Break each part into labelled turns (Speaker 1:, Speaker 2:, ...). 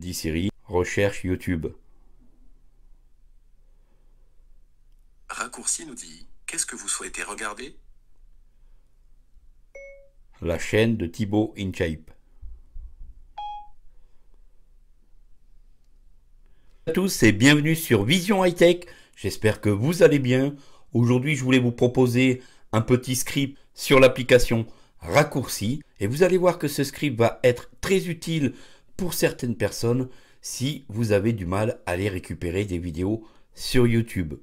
Speaker 1: Dit Siri, recherche YouTube.
Speaker 2: Raccourci nous dit, qu'est-ce que vous souhaitez regarder
Speaker 1: La chaîne de Thibaut InShape. à tous et bienvenue sur Vision High Tech. J'espère que vous allez bien. Aujourd'hui, je voulais vous proposer un petit script sur l'application raccourci et vous allez voir que ce script va être très utile pour certaines personnes si vous avez du mal à les récupérer des vidéos sur YouTube.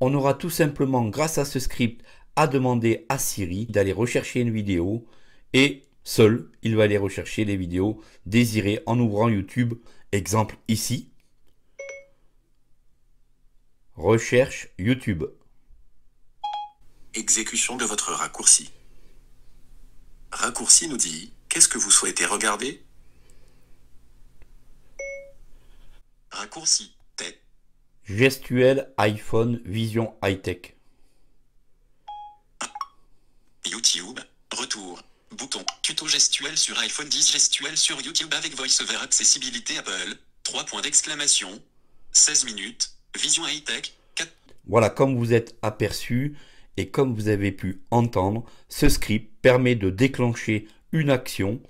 Speaker 1: On aura tout simplement grâce à ce script à demander à Siri d'aller rechercher une vidéo et Seul, il va aller rechercher les vidéos désirées en ouvrant YouTube. Exemple ici. Recherche YouTube.
Speaker 2: Exécution de votre raccourci. Raccourci nous dit, qu'est-ce que vous souhaitez regarder Raccourci, tête.
Speaker 1: Gestuel iPhone Vision High
Speaker 2: Tech. YouTube, retour, Bouton. Tuto gestuel sur iPhone 10 gestuel sur YouTube avec VoiceOver accessibilité Apple. 3 points d'exclamation. 16 minutes. Vision high-tech.
Speaker 1: Voilà, comme vous êtes aperçu et comme vous avez pu entendre, ce script permet de déclencher une action.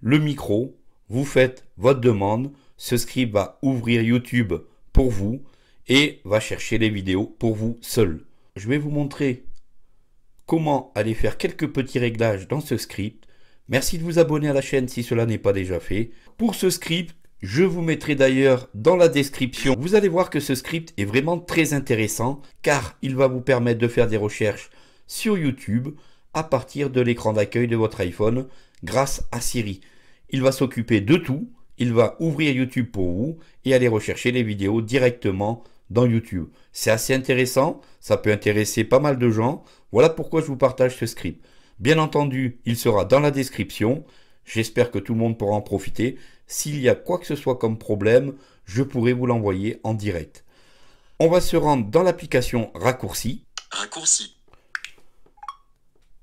Speaker 1: Le micro, vous faites votre demande. Ce script va ouvrir YouTube pour vous et va chercher les vidéos pour vous seul. Je vais vous montrer comment aller faire quelques petits réglages dans ce script. Merci de vous abonner à la chaîne si cela n'est pas déjà fait. Pour ce script, je vous mettrai d'ailleurs dans la description. Vous allez voir que ce script est vraiment très intéressant car il va vous permettre de faire des recherches sur YouTube à partir de l'écran d'accueil de votre iPhone grâce à Siri. Il va s'occuper de tout, il va ouvrir YouTube pour vous et aller rechercher les vidéos directement dans YouTube. C'est assez intéressant, ça peut intéresser pas mal de gens. Voilà pourquoi je vous partage ce script. Bien entendu, il sera dans la description. J'espère que tout le monde pourra en profiter. S'il y a quoi que ce soit comme problème, je pourrai vous l'envoyer en direct. On va se rendre dans l'application Raccourci.
Speaker 2: Raccourci.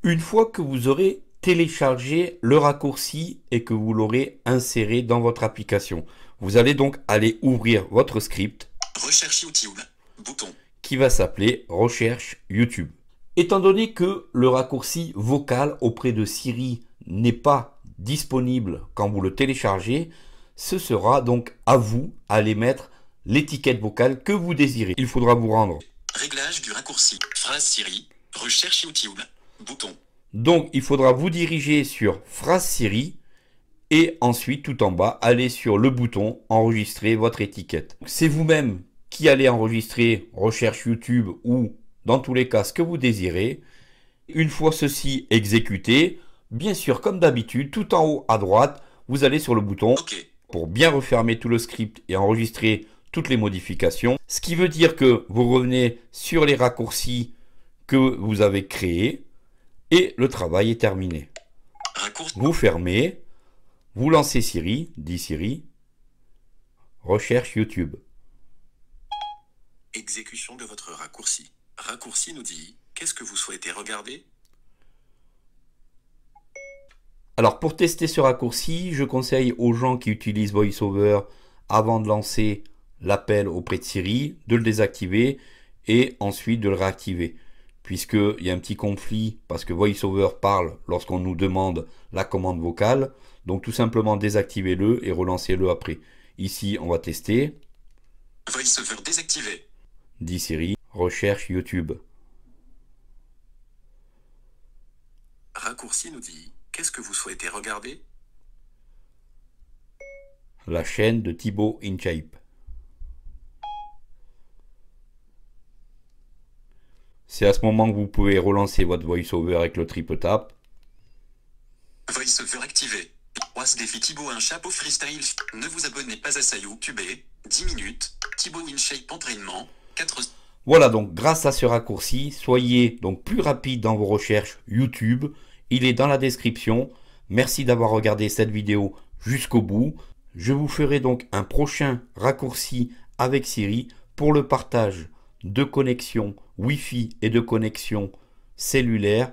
Speaker 1: Une fois que vous aurez téléchargé le raccourci et que vous l'aurez inséré dans votre application, vous allez donc aller ouvrir votre script Recherche YouTube. Bouton. Qui va s'appeler Recherche YouTube. Étant donné que le raccourci vocal auprès de Siri n'est pas disponible quand vous le téléchargez, ce sera donc à vous d'aller mettre l'étiquette vocale que vous désirez. Il faudra vous rendre.
Speaker 2: Réglage du raccourci. Phrase Siri. Recherche YouTube. Bouton.
Speaker 1: Donc il faudra vous diriger sur Phrase Siri et ensuite tout en bas, allez sur le bouton enregistrer votre étiquette. C'est vous-même qui allez enregistrer recherche YouTube ou dans tous les cas ce que vous désirez. Une fois ceci exécuté, bien sûr comme d'habitude, tout en haut à droite, vous allez sur le bouton pour bien refermer tout le script et enregistrer toutes les modifications. Ce qui veut dire que vous revenez sur les raccourcis que vous avez créés et le travail est terminé. Vous fermez vous lancez Siri, dit Siri. Recherche YouTube.
Speaker 2: Exécution de votre raccourci. Raccourci nous dit, qu'est-ce que vous souhaitez regarder
Speaker 1: Alors pour tester ce raccourci, je conseille aux gens qui utilisent VoiceOver avant de lancer l'appel auprès de Siri, de le désactiver et ensuite de le réactiver puisqu'il y a un petit conflit, parce que VoiceOver parle lorsqu'on nous demande la commande vocale, donc tout simplement désactivez-le et relancez-le après. Ici, on va tester.
Speaker 2: VoiceOver désactivé.
Speaker 1: Dit Siri, recherche YouTube.
Speaker 2: Raccourci nous dit, qu'est-ce que vous souhaitez regarder
Speaker 1: La chaîne de Thibaut inchaip C'est à ce moment que vous pouvez relancer votre voiceover avec le triple tap. activé. un
Speaker 2: chapeau freestyle. Ne vous abonnez pas à 10 minutes. entraînement.
Speaker 1: Voilà donc grâce à ce raccourci, soyez donc plus rapide dans vos recherches YouTube. Il est dans la description. Merci d'avoir regardé cette vidéo jusqu'au bout. Je vous ferai donc un prochain raccourci avec Siri pour le partage de connexion Wi-Fi et de connexion cellulaire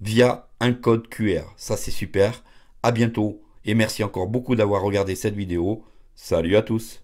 Speaker 1: via un code QR. Ça, c'est super. À bientôt et merci encore beaucoup d'avoir regardé cette vidéo. Salut à tous.